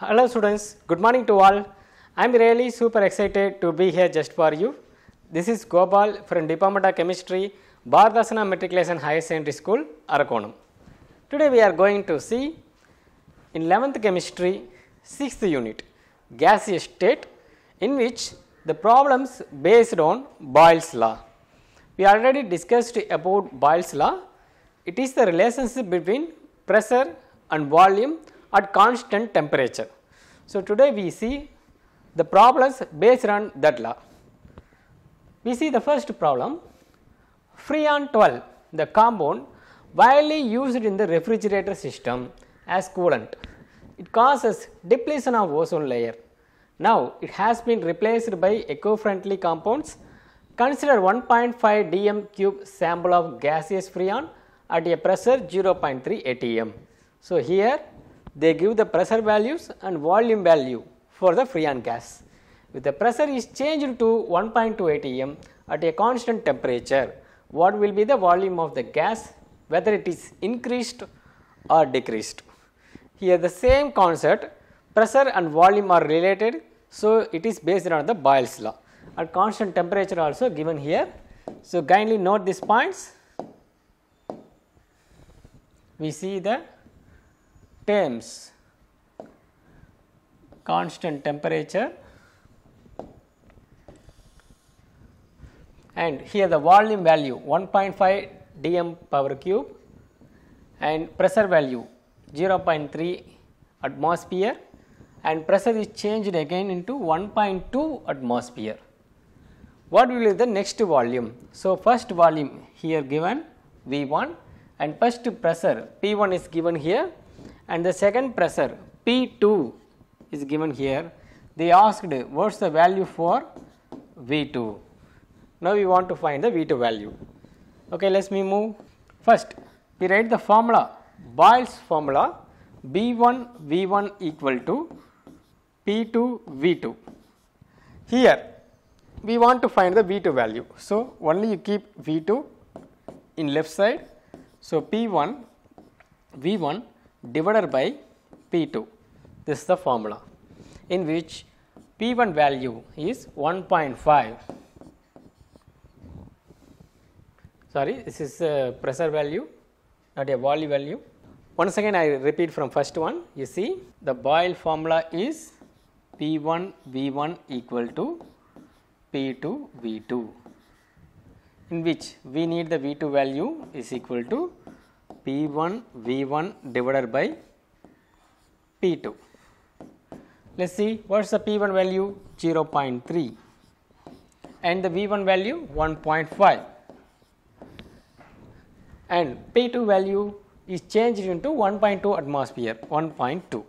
Hello students, good morning to all. I am really super excited to be here just for you. This is Gopal from Department of Chemistry, Bardasana Matriculation Higher Secondary School, Arakonam. Today we are going to see in 11th chemistry 6th unit gaseous state in which the problems based on Boyle's law. We already discussed about Boyle's law. It is the relationship between pressure and volume at constant temperature. So, today we see the problems based on that law. We see the first problem Freon 12 the compound widely used in the refrigerator system as coolant. It causes depletion of ozone layer. Now, it has been replaced by eco-friendly compounds. Consider 1.5 dm cube sample of gaseous freon at a pressure 0.3 atm. So, here they give the pressure values and volume value for the Freon gas. If the pressure is changed to 1.28 atm at a constant temperature, what will be the volume of the gas whether it is increased or decreased. Here the same concept pressure and volume are related. So, it is based on the Boyle's law at constant temperature also given here. So, kindly note these points. We see the terms constant temperature and here the volume value 1.5 dm power cube and pressure value 0.3 atmosphere and pressure is changed again into 1.2 atmosphere. What will be the next volume? So, first volume here given V 1 and first pressure P 1 is given here and the second pressure P2 is given here. They asked what is the value for V2. Now, we want to find the V2 value. Okay, let me move. First, we write the formula Boyle's formula B1 V1 equal to P2 V2. Here, we want to find the V2 value. So, only you keep V2 in left side. So, P1 V1 divided by P2. This is the formula in which P1 value is 1.5. Sorry, this is a uh, pressure value, not a volume value. Once again, I repeat from first one. You see, the Boyle formula is P1 V1 equal to P2 V2, in which we need the V2 value is equal to P1 V1 divided by P2. Let us see what is the P1 value 0 0.3 and the V1 value 1.5 and P2 value is changed into 1.2 atmosphere 1.2.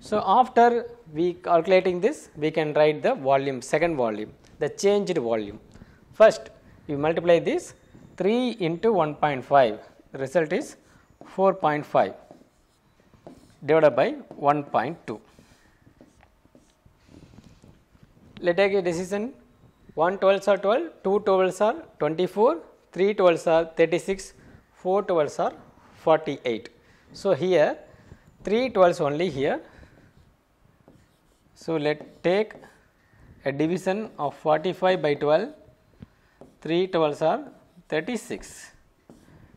So, after we calculating this we can write the volume second volume the changed volume. First you multiply this 3 into 1.5 the result is 4.5 divided by 1.2. Let us take a decision 1 12s are 12, 2 12s are 24, 3 12s are 36, 4 12s are 48. So, here 3 12s only here. So, let take a division of 45 by 12, 3 12s are 36.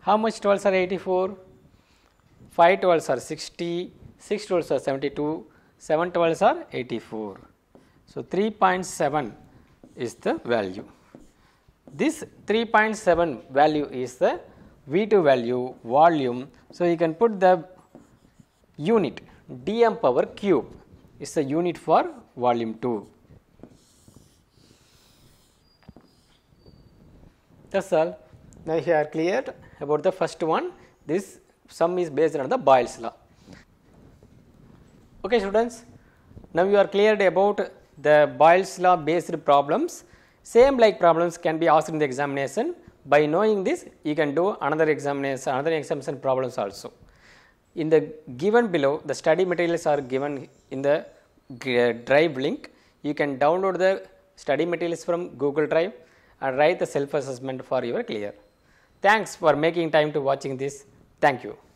How much 12s are 84? 5 12s are 60, 6 12s are 72, 7 12s are 84. So, 3.7 is the value. This 3.7 value is the V2 value volume. So, you can put the unit dm power cube is the unit for volume 2. That's all. Now, you are clear about the first one this sum is based on the Boyle's law. Okay students, now you are cleared about the Boyle's law based problems. Same like problems can be asked in the examination. By knowing this, you can do another examination, another examination problems also. In the given below, the study materials are given in the uh, drive link. You can download the study materials from Google Drive and write the self-assessment for your clear. Thanks for making time to watching this. Thank you.